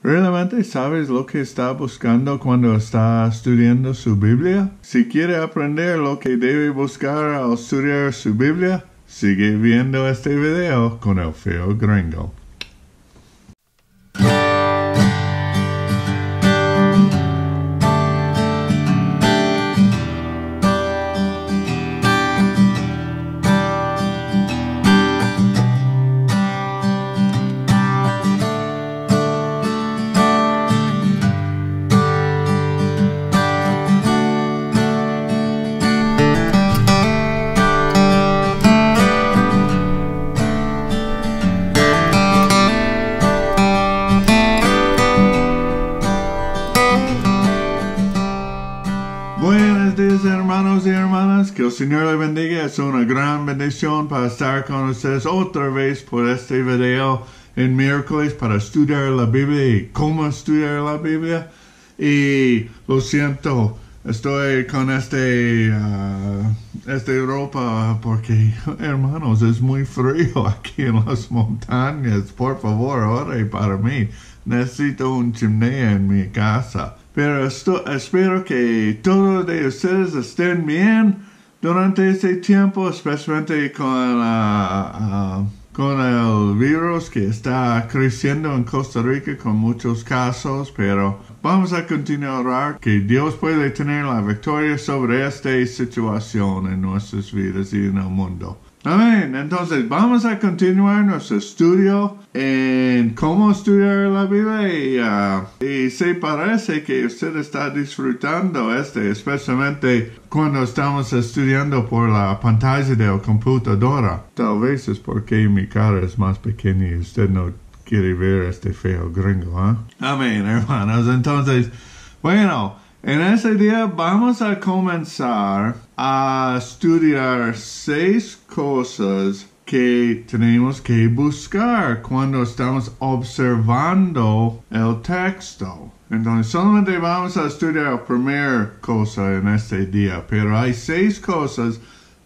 ¿Realmente sabes lo que está buscando cuando está estudiando su Biblia? Si quiere aprender lo que debe buscar al estudiar su Biblia, sigue viendo este video con el feo gringo. para estar con ustedes otra vez por este video en miércoles para estudiar la Biblia y cómo estudiar la Biblia. Y lo siento, estoy con este, ah, este ropa porque, hermanos, es muy frío aquí en las montañas. Por favor, ore para mí. Necesito un chimenea en mi casa. Pero esto, espero que todos de ustedes estén bien durante este tiempo, especialmente ah, ah, con, el virus que está creciendo en Costa Rica con muchos casos, pero vamos a continuar que Dios puede tener la victoria sobre esta situación en nuestras vidas y en el mundo. Amén. Entonces vamos a continuar nuestro estudio en cómo estudiar la Biblia. Y, uh, se parece que usted está disfrutando este, especialmente cuando estamos estudiando por la pantalla de la computadora. Tal vez es porque mi cara es más pequeña y usted no quiere ver este feo gringo, ¿eh? Amén, hermanos. Entonces, bueno. En este día vamos a comenzar a estudiar seis cosas que tenemos que buscar cuando estamos observando el texto. Entonces solamente vamos a estudiar la primera cosa en este día, pero hay seis cosas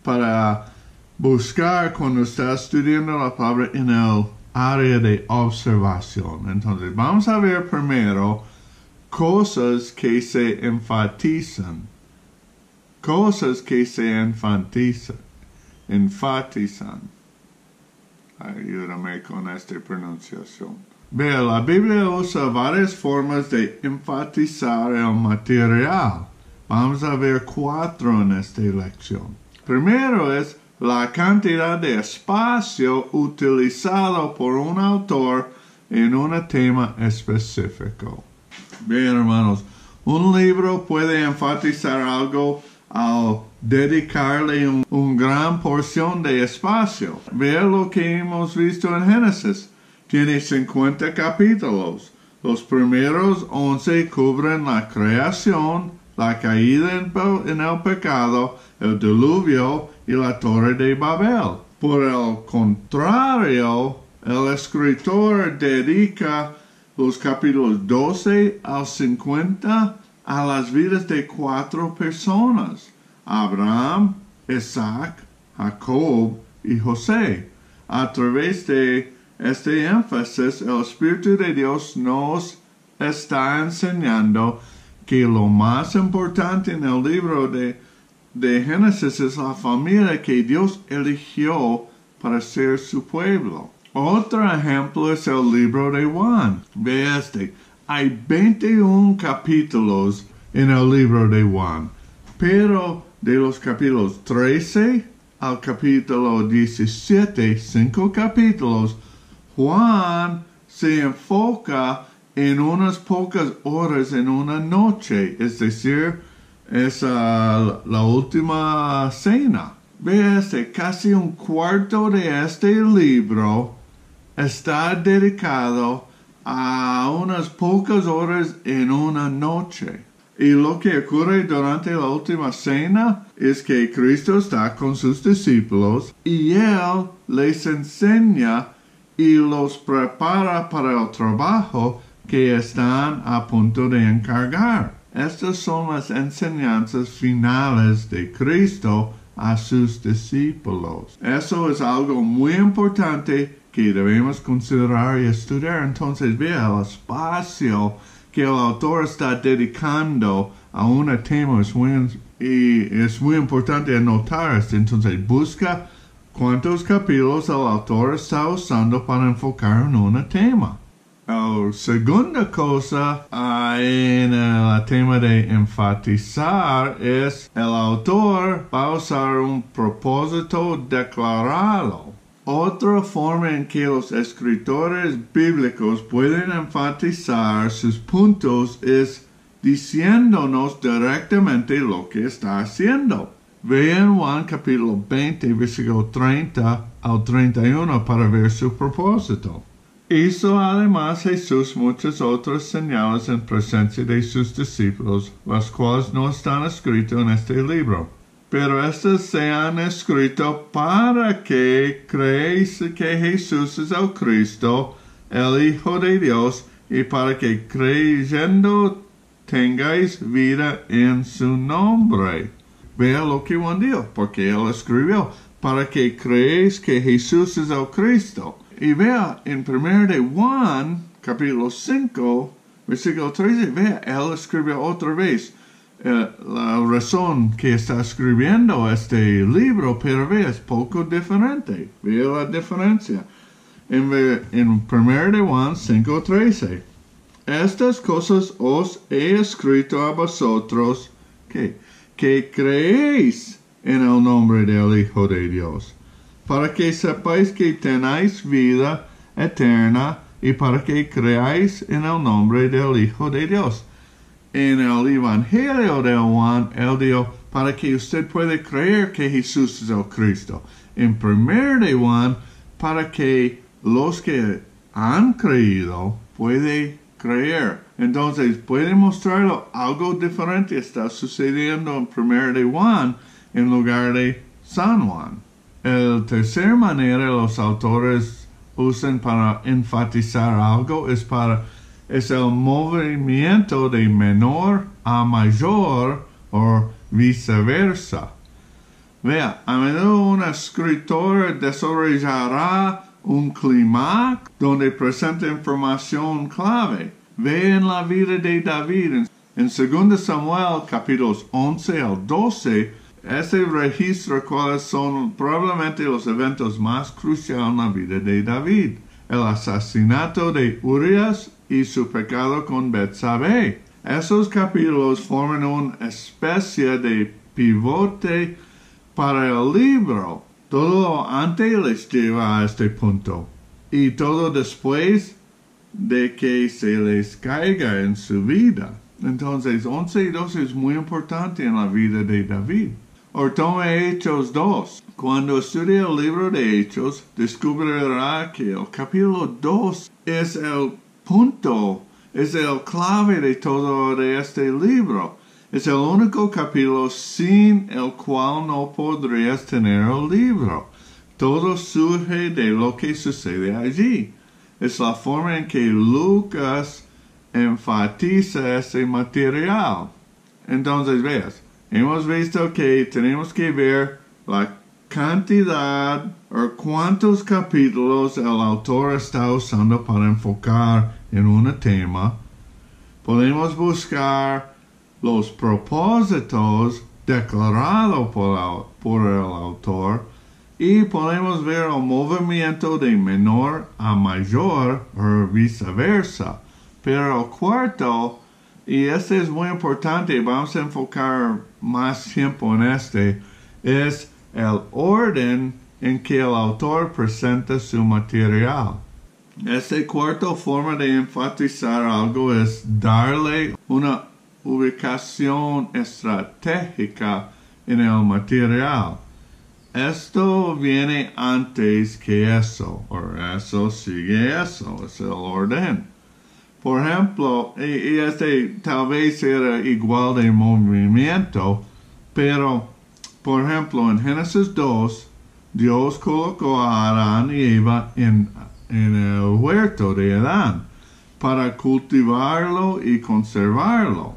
para buscar cuando estás estudiando la palabra en el área de observación. Entonces vamos a ver primero cosas que se enfatizan, cosas que se enfatizan, enfatizan. Ayúdame con esta pronunciación. Vea, la Biblia usa varias formas de enfatizar el material. Vamos a ver cuatro en esta lección. Primero es la cantidad de espacio utilizado por un autor en un tema específico. Bien, hermanos. Un libro puede enfatizar algo al dedicarle un, gran porción de espacio. Ve lo que hemos visto en Génesis. Tiene 50 capítulos. Los primeros 11 cubren la creación, la caída en, en el pecado, el diluvio y la torre de Babel. Por el contrario, el escritor dedica los capítulos 12 al 50 a las vidas de cuatro personas, Abraham, Isaac, Jacob y José. A través de este énfasis, el Espíritu de Dios nos está enseñando que lo más importante en el libro de, de Génesis es la familia que Dios eligió para ser su pueblo. Otro ejemplo es el libro de Juan. Ve este. Hay 21 capítulos en el libro de Juan. Pero de los capítulos 13 al capítulo 17, 5 capítulos, Juan se enfoca en unas pocas horas en una noche, es decir, es ah, la última cena. Ve este, casi un cuarto de este libro está dedicado a unas pocas horas en una noche. Y lo que ocurre durante la última cena es que Cristo está con sus discípulos y Él les enseña y los prepara para el trabajo que están a punto de encargar. Estas son las enseñanzas finales de Cristo a sus discípulos. Eso es algo muy importante que debemos considerar y estudiar. Entonces vea el espacio que el autor está dedicando a un tema es muy, y es muy importante anotar esto. Entonces busca cuántos capítulos el autor está usando para enfocar en un tema. La segunda cosa en el tema de enfatizar es el autor va a usar un propósito declarado. Otra forma en que los escritores bíblicos pueden enfatizar sus puntos es diciéndonos directamente lo que está haciendo. Ve en Juan capítulo 20, versículo 30 al 31 para ver su propósito. Hizo además Jesús muchas otras señales en presencia de sus discípulos, las cuales no están escritas en este libro pero estas se han escrito para que creéis que Jesús es el Cristo, el Hijo de Dios, y para que creyendo tengáis vida en su nombre. Vea lo que Juan dijo, porque él escribió, para que creéis que Jesús es el Cristo. Y vea en 1 de Juan, capítulo 5, versículo 13, vea, él escribió otra vez, eh, la razón que está escribiendo este libro, pero es poco diferente. Veo la diferencia. En, 1 de Juan 5.13. Estas cosas os he escrito a vosotros que, que creéis en el nombre del Hijo de Dios, para que sepáis que tenéis vida eterna y para que creáis en el nombre del Hijo de Dios en el Evangelio de Juan, él dijo, para que usted pueda creer que Jesús es el Cristo. En primer de Juan, para que los que han creído pueden creer. Entonces, puede mostrarlo, algo diferente está sucediendo en primer de Juan en lugar de San Juan. El tercer manera los autores usan para enfatizar algo es para es el movimiento de menor a mayor o viceversa. Vea, a menudo un escritor desarrollará un clima donde presenta información clave. Ve en la vida de David. En 2 Samuel capítulos 11 al 12, ese registra cuáles son probablemente los eventos más cruciales en la vida de David. El asesinato de Urias y su pecado con Betsabé. Esos capítulos forman una especie de pivote para el libro. Todo antes les lleva a este punto. Y todo después de que se les caiga en su vida. Entonces, 11 y 12 es muy importante en la vida de David. O tome Hechos 2. Cuando estudie el libro de Hechos, descubrirá que el capítulo 2 es el punto, es el clave de todo de este libro. Es el único capítulo sin el cual no podrías tener el libro. Todo surge de lo que sucede allí. Es la forma en que Lucas enfatiza ese material. Entonces, veas, hemos visto que tenemos que ver la cantidad o cuántos capítulos el autor está usando para enfocar en un tema, podemos buscar los propósitos declarados por, por el autor y podemos ver el movimiento de menor a mayor o viceversa. Pero cuarto, y este es muy importante, vamos a enfocar más tiempo en este, es el orden en que el autor presenta su material. Este cuarto forma de enfatizar algo es darle una ubicación estratégica en el material. Esto viene antes que eso, o eso sigue eso, es el orden. Por ejemplo, este tal vez era igual de movimiento, pero por ejemplo, en Génesis 2, Dios colocó a Adán y Eva en, el huerto de Adán para cultivarlo y conservarlo.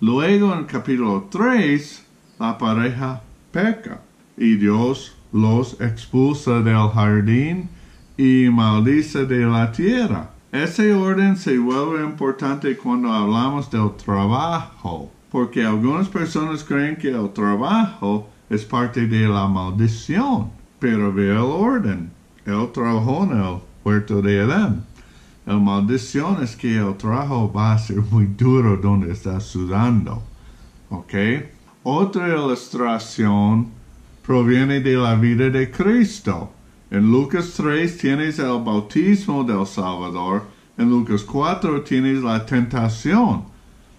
Luego en el capítulo 3, la pareja peca y Dios los expulsa del jardín y maldice de la tierra. Ese orden se vuelve importante cuando hablamos del trabajo porque algunas personas creen que el trabajo es parte de la maldición, pero ve el orden. El trabajo en el puerto de Edén. La maldición es que el trabajo va a ser muy duro donde está sudando. ¿Ok? Otra ilustración proviene de la vida de Cristo. En Lucas 3 tienes el bautismo del Salvador. En Lucas 4 tienes la tentación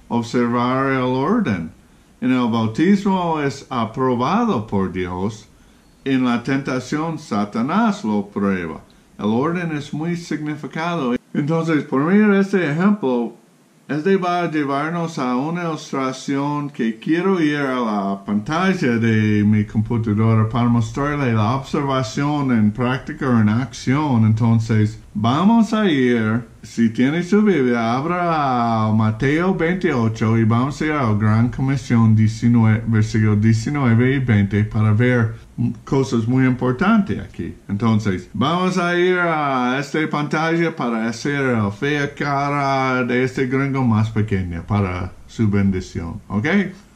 observar el orden. En el bautismo es aprobado por Dios, en la tentación Satanás lo prueba. El orden es muy significado. Entonces, por mí este ejemplo, este va a llevarnos a una ilustración que quiero ir a la pantalla de mi computadora para mostrarle la observación en práctica o en acción. Entonces, Vamos a ir, si tiene su Biblia, abra Mateo 28 y vamos a ir a la Gran Comisión 19, versículo 19 y 20 para ver cosas muy importantes aquí. Entonces, vamos a ir a esta pantalla para hacer la fea cara de este gringo más pequeña para su bendición. ¿Ok?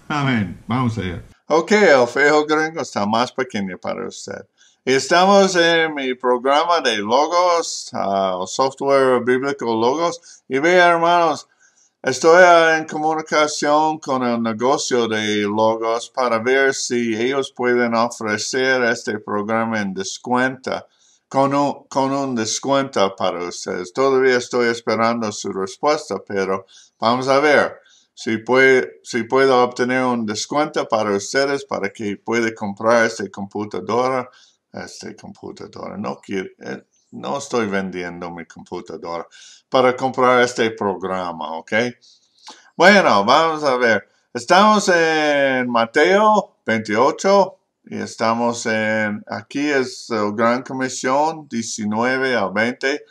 Amén. Vamos a ir. Ok, el feo gringo está más pequeño para usted. Estamos en mi programa de logos, ah, software bíblico logos. Y vean, hermanos, estoy en comunicación con el negocio de logos para ver si ellos pueden ofrecer este programa en descuento, con un, con un descuento para ustedes. Todavía estoy esperando su respuesta, pero vamos a ver. Si, puede, si puedo obtener un descuento para ustedes para que puede comprar esta computadora este computador. No eh, no estoy vendiendo mi computador para comprar este programa, ¿ok? Bueno, vamos a ver. Estamos en Mateo 28 y estamos en, aquí es la Gran Comisión 19 a 20.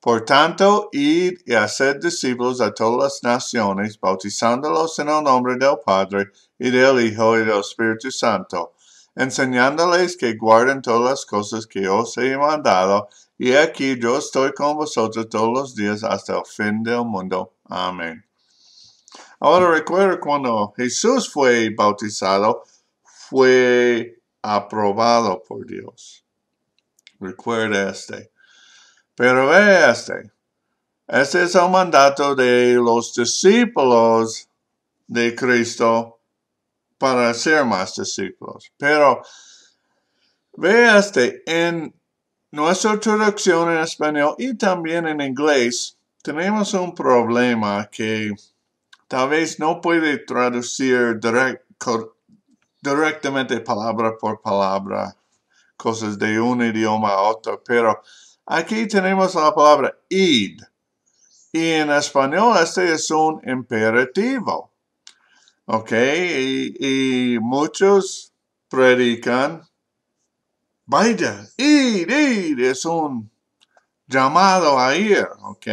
Por tanto, id y haced discípulos a todas las naciones, bautizándolos en el nombre del Padre y del Hijo y del Espíritu Santo enseñándoles que guarden todas las cosas que os he mandado, y aquí yo estoy con vosotros todos los días hasta el fin del mundo. Amén. Ahora recuerda cuando Jesús fue bautizado, fue aprobado por Dios. Recuerda este. Pero ve este. Este es el mandato de los discípulos de Cristo para hacer más discípulos. Pero ve este, en nuestra traducción en español y también en inglés, tenemos un problema que tal vez no puede traducir directamente palabra por palabra cosas de un idioma a otro, pero aquí tenemos la palabra id. Y en español este es un imperativo. Ok, y, muchos predican, vaya, ir, ir, es un llamado a ir, ok.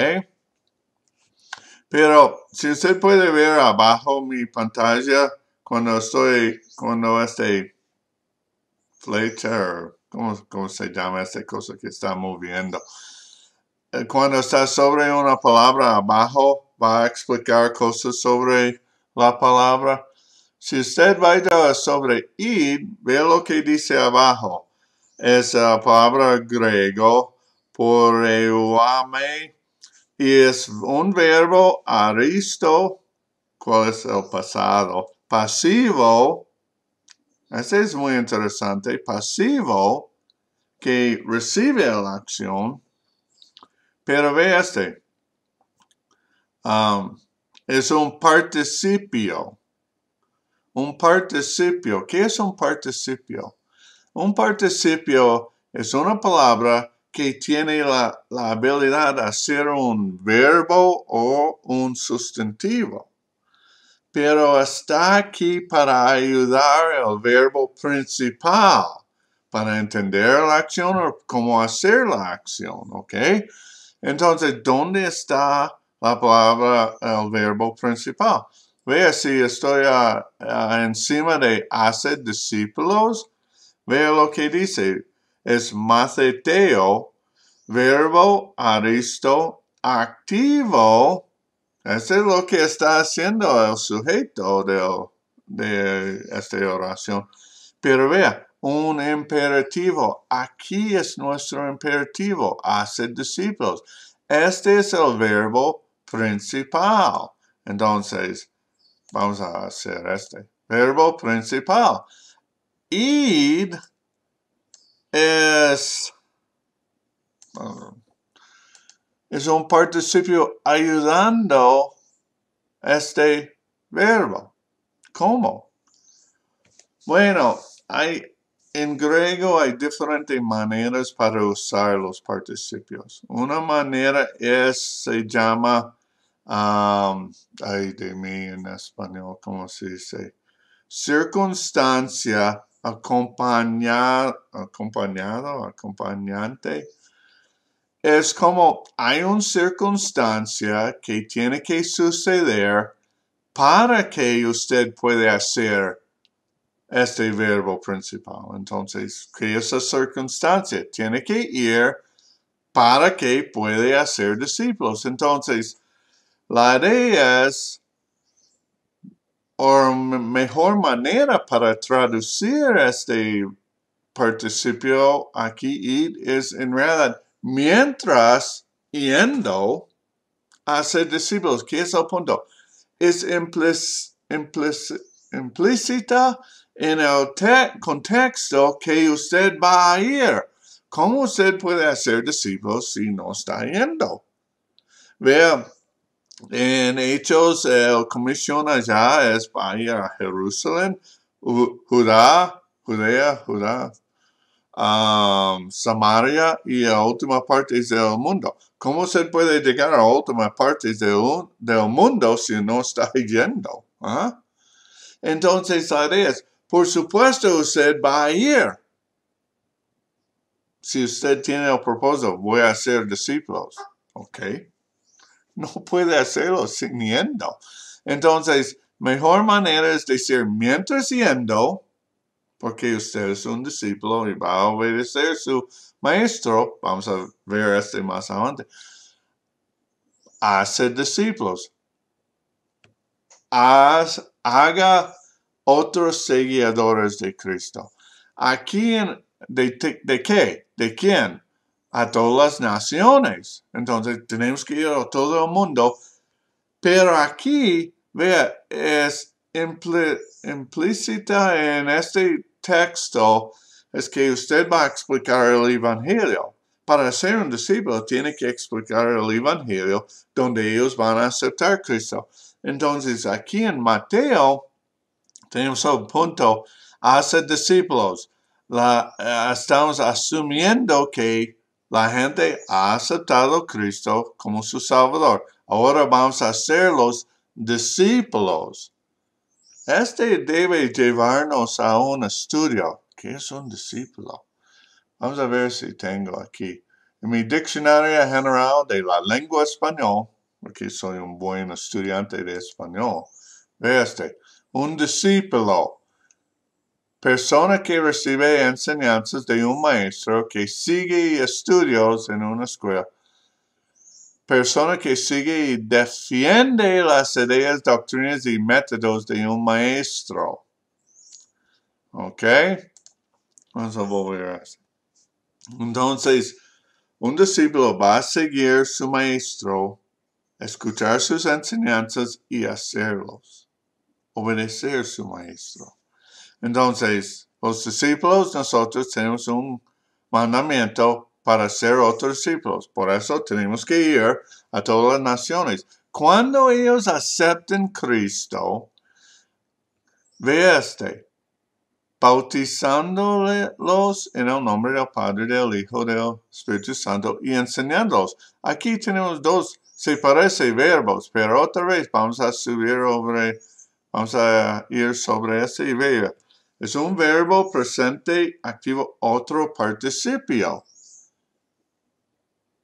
Pero si usted puede ver abajo mi pantalla, cuando estoy, cuando este flecha, ¿cómo, ¿cómo, se llama esta cosa que está moviendo? Eh, cuando está sobre una palabra abajo, va a explicar cosas sobre la palabra. Si usted vaya sobre id, ve lo que dice abajo. Es la palabra griego por euame y es un verbo aristo, cuál es el pasado. Pasivo, ese es muy interesante, pasivo que recibe la acción, pero ve este. Um, es un participio. Un participio. ¿Qué es un participio? Un participio es una palabra que tiene la, habilidad de ser un verbo o un sustantivo pero está aquí para ayudar el verbo principal, para entender la acción o cómo hacer la acción, ¿ok? Entonces, ¿dónde está la palabra, el verbo principal. Vea si estoy encima de hace discípulos. Vea lo que dice. Es maceteo, verbo aristo activo. Eso es lo que está haciendo el sujeto de esta oración. Pero vea, un imperativo. Aquí es nuestro imperativo, Hace discípulos. Este es el verbo principal. Entonces, vamos a hacer este. Verbo principal. Id es, um, es un participio ayudando este verbo. ¿Cómo? Bueno, hay, en griego hay diferentes maneras para usar los participios. Una manera es, se llama Um, ay de mí en español, ¿cómo se dice? Circunstancia acompañada, acompañado, acompañante. Es como hay una circunstancia que tiene que suceder para que usted pueda hacer este verbo principal. Entonces, ¿qué es circunstancia? Tiene que ir para que pueda hacer discípulos. Entonces, la idea es, o mejor manera para traducir este participio aquí id es en realidad mientras yendo ser discípulos, que es el punto. Es implícita en el contexto que usted va a ir. ¿Cómo usted puede hacer discípulos si no está yendo? Vean, en Hechos, el eh, comisión allá es ir a Jerusalén, Judá, Judea, Judá, Samaria y a última parte del mundo. ¿Cómo se puede llegar a última parte de del mundo si no está yendo? ¿Ah? Entonces, la idea es, por supuesto usted va a ir. Si usted tiene el propósito, voy a ser discípulos. ¿Ok? no puede hacerlo sin Entonces, mejor manera es decir, mientras yendo, porque usted es un discípulo y va a obedecer su maestro, vamos a ver este más adelante, hace discípulos. haga otros seguidores de Cristo. ¿A quién de, qué? ¿De quién? a todas las naciones. Entonces tenemos que ir a todo el mundo. Pero aquí, vea, es implícita en este texto es que usted va a explicar el Evangelio. Para ser un discípulo tiene que explicar el Evangelio donde ellos van a aceptar Cristo. Entonces aquí en Mateo tenemos un punto, hace discípulos. Eh, estamos asumiendo que la gente ha aceptado a Cristo como su Salvador. Ahora vamos a ser los discípulos. Este debe llevarnos a un estudio. ¿Qué es un discípulo? Vamos a ver si tengo aquí. En mi diccionario general de la lengua español, porque soy un buen estudiante de español, ve este. Un discípulo persona que recibe enseñanzas de un maestro, que sigue estudios en una escuela, persona que sigue y defiende las ideas, doctrinas y métodos de un maestro. ¿Ok? Vamos a volver a eso. Entonces, un discípulo va a seguir su maestro, escuchar sus enseñanzas y hacerlos. Obedecer su maestro. Entonces, los discípulos, nosotros tenemos un mandamiento para ser otros discípulos. Por eso tenemos que ir a todas las naciones. Cuando ellos acepten Cristo, ve este, bautizándolos en el nombre del Padre, del Hijo, del Espíritu Santo y enseñándolos. Aquí tenemos dos, se parece verbos, pero otra vez vamos a subir sobre, vamos a ir sobre ese y ver es un verbo presente activo otro participio.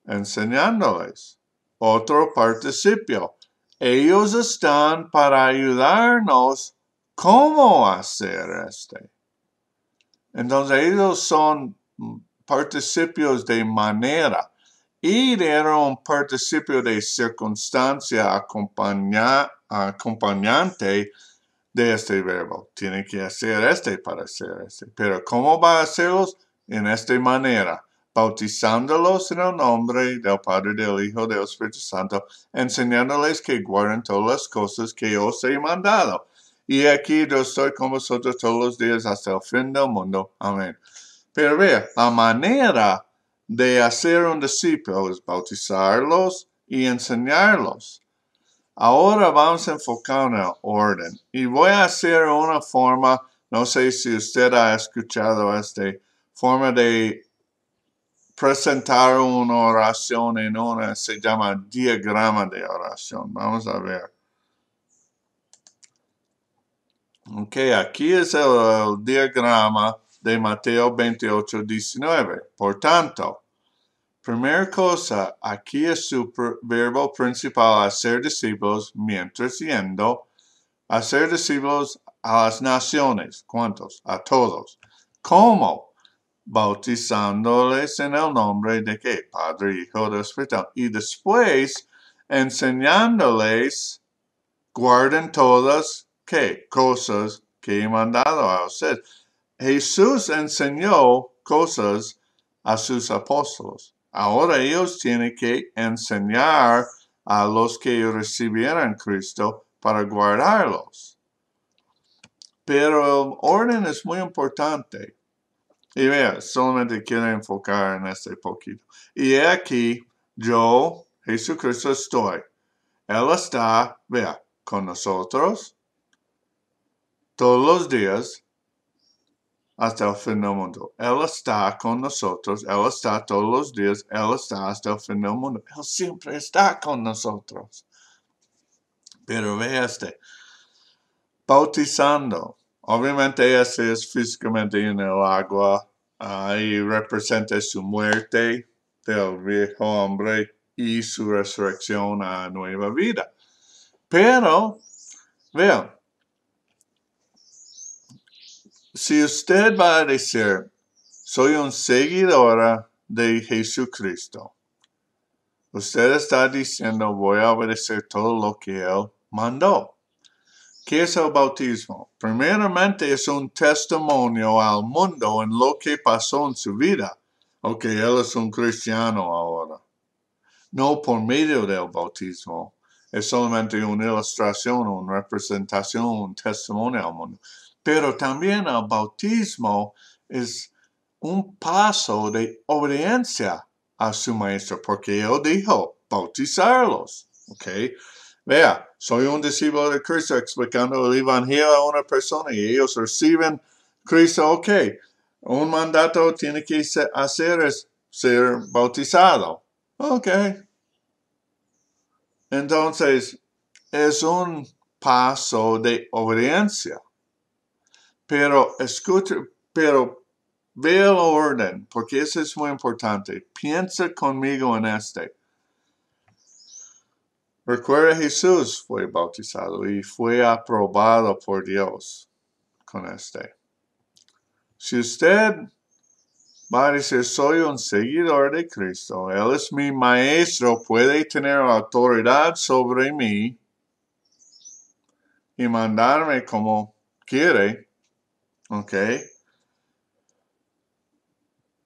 Enseñándoles. Otro participio. Ellos están para ayudarnos cómo hacer este. Entonces ellos son participios de manera. Y era un participio de circunstancia acompañante de este verbo. Tiene que hacer este para hacer este. Pero ¿cómo va a hacerlos? En esta manera, bautizándolos en el nombre del Padre, del Hijo, del Espíritu Santo, enseñándoles que guarden todas las cosas que yo os he mandado. Y aquí yo estoy con vosotros todos los días hasta el fin del mundo. Amén. Pero vea, la manera de hacer un discípulo es bautizarlos y enseñarlos. Ahora vamos a enfocar una orden y voy a hacer una forma, no sé si usted ha escuchado esta forma de presentar una oración en una, se llama diagrama de oración. Vamos a ver. Ok, aquí es el, diagrama de Mateo 28, 19. Por tanto, Primera cosa, aquí es su verbo principal hacer discípulos, mientras yendo, hacer discípulos a las naciones. ¿Cuántos? A todos. ¿Cómo? Bautizándoles en el nombre de que Padre, Hijo, y Espíritu. Y después, enseñándoles, guarden todas, ¿qué? Cosas que he mandado a ustedes. Jesús enseñó cosas a sus apóstoles. Ahora ellos tienen que enseñar a los que recibieran Cristo para guardarlos. Pero el orden es muy importante. Y vea, solamente quiero enfocar en este poquito. Y aquí yo, Jesucristo, estoy. Él está, vea, con nosotros todos los días hasta el fin del mundo. Él está con nosotros, Él está todos los días, Él está hasta el fin del mundo. Él siempre está con nosotros. Pero ve este, bautizando. Obviamente ese es físicamente en el agua, ahí representa su muerte del viejo hombre y su resurrección a nueva vida. Pero, vean, si usted va a decir, soy un seguidor de Jesucristo, usted está diciendo, voy a obedecer todo lo que Él mandó. ¿Qué es el bautismo? Primeramente es un testimonio al mundo en lo que pasó en su vida. Ok, él es un cristiano ahora. No por medio del bautismo. Es solamente una ilustración, una representación, un testimonio al mundo pero también el bautismo es un paso de obediencia a su maestro, porque él dijo, bautizarlos. ¿Ok? Vea, soy un discípulo de Cristo explicando el Evangelio a una persona y ellos reciben Cristo, ok. Un mandato tiene que hacer es ser bautizado. Ok. Entonces, es un paso de obediencia. Pero escucha, pero vea el orden, porque eso es muy importante. Piensa conmigo en este. Recuerda, Jesús fue bautizado y fue aprobado por Dios con este. Si usted va a decir, soy un seguidor de Cristo, Él es mi maestro, puede tener autoridad sobre mí y mandarme como quiere, Ok.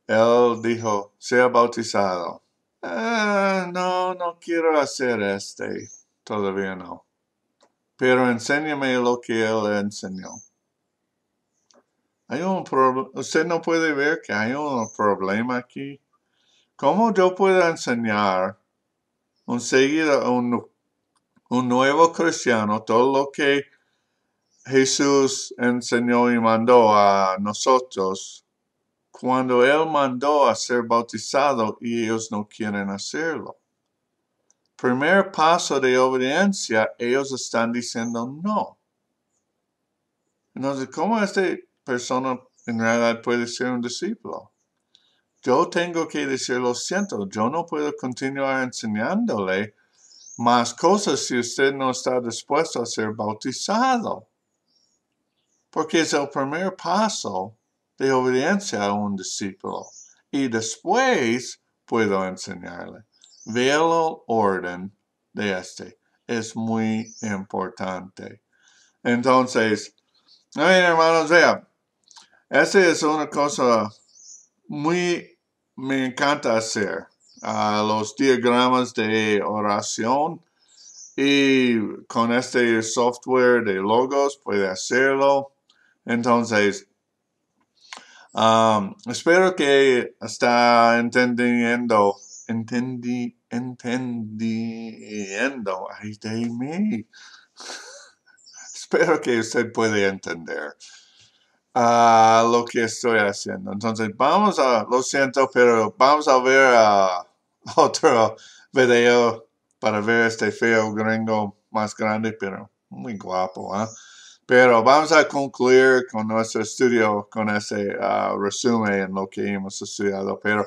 Él dijo, sea bautizado. Ah, no, no quiero hacer este. Todavía no. Pero enséñame lo que él enseñó. Hay un Usted no puede ver que hay un problema aquí. ¿Cómo yo puedo enseñar un, seguido, un, un nuevo cristiano todo lo que Jesús enseñó y mandó a nosotros cuando Él mandó a ser bautizado y ellos no quieren hacerlo. Primer paso de obediencia, ellos están diciendo no. Entonces, ¿cómo esta persona en realidad puede ser un discípulo? Yo tengo que decir, lo siento, yo no puedo continuar enseñándole más cosas si usted no está dispuesto a ser bautizado porque es el primer paso de obediencia a un discípulo. Y después puedo enseñarle. veo el orden de este. Es muy importante. Entonces, hermanos, vea. Esta es una cosa muy me encanta hacer. los diagramas de oración y con este software de logos puede hacerlo. Entonces, um, espero que está entendiendo, entendi, entendiendo, ay de mí. espero que usted puede entender a ah, lo que estoy haciendo. Entonces, vamos a, lo siento, pero vamos a ver ah, otro video para ver este feo gringo más grande, pero muy guapo, ¿eh? Pero vamos a concluir con nuestro estudio, con ese ah, resumen en lo que hemos estudiado. Pero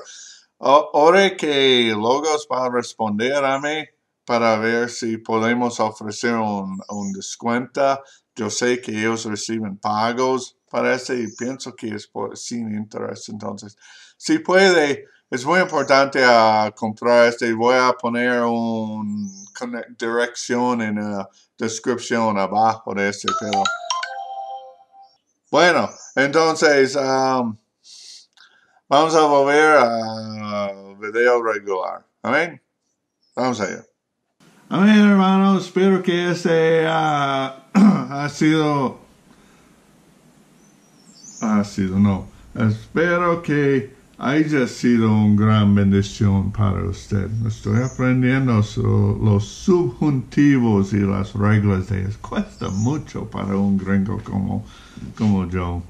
ahora que Logos va a responder a mí para ver si podemos ofrecer un, un descuento, yo sé que ellos reciben pagos para eso y pienso que es por, sin interés. Entonces, si puede, es muy importante a ah, comprar este. Voy a poner una dirección en... Uh, descripción abajo de este bueno entonces um, vamos a volver a video regular amén vamos allá amén hermanos espero que este ah, ha sido ha sido no espero que haya sido una gran bendición para usted. Estoy aprendiendo los subjuntivos y las reglas de ellos. Cuesta mucho para un gringo como, como yo.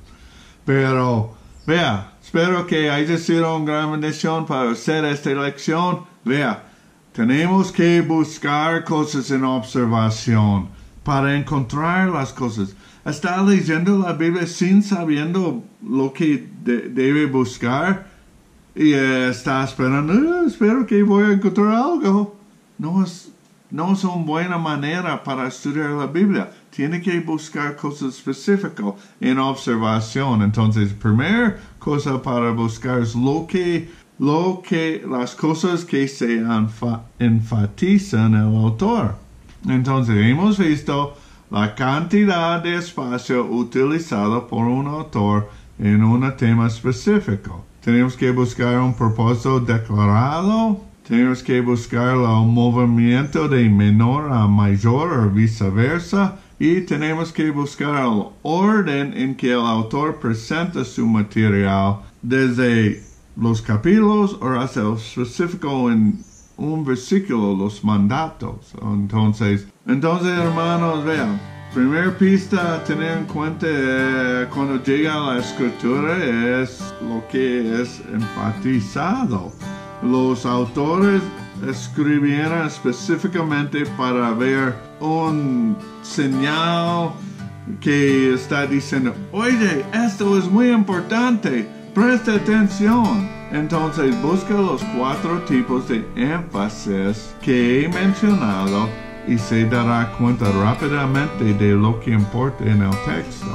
Pero vea, espero que haya sido una gran bendición para usted esta lección. Vea, tenemos que buscar cosas en observación para encontrar las cosas. Está leyendo la Biblia sin sabiendo lo que debe buscar y eh, está esperando, eh, espero que voy a encontrar algo. No es, no es una buena manera para estudiar la Biblia. Tiene que buscar cosas específicas en observación. Entonces, primera cosa para buscar es lo que, lo que las cosas que se enfatizan enfatizan el autor. Entonces, hemos visto la cantidad de espacio utilizado por un autor en un tema específico. Tenemos que buscar un propósito declarado. Tenemos que buscar el movimiento de menor a mayor o viceversa. Y tenemos que buscar el orden en que el autor presenta su material desde los capítulos o hacia el específico en un versículo, los mandatos. Entonces, entonces hermanos, vean. Primera pista a tener en cuenta eh, cuando llega la escritura es lo que es enfatizado. Los autores escribieron específicamente para ver un señal que está diciendo, oye, esto es muy importante, presta atención. Entonces busca los cuatro tipos de énfasis que he mencionado y se dará cuenta rápidamente de lo que importa en el texto.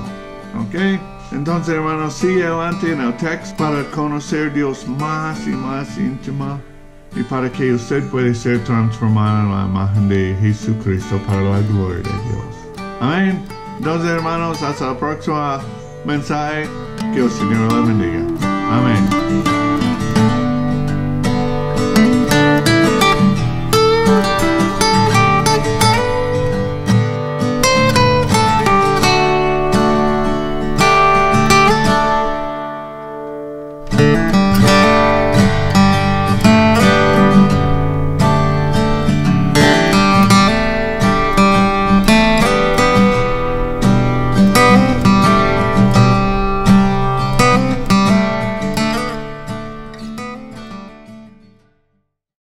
¿Ok? Entonces, hermanos, sigue adelante en el texto para conocer a Dios más y más íntima y para que usted pueda ser transformado en la imagen de Jesucristo para la gloria de Dios. Amén. Entonces, hermanos, hasta el próximo mensaje. Que el Señor le bendiga. Amén.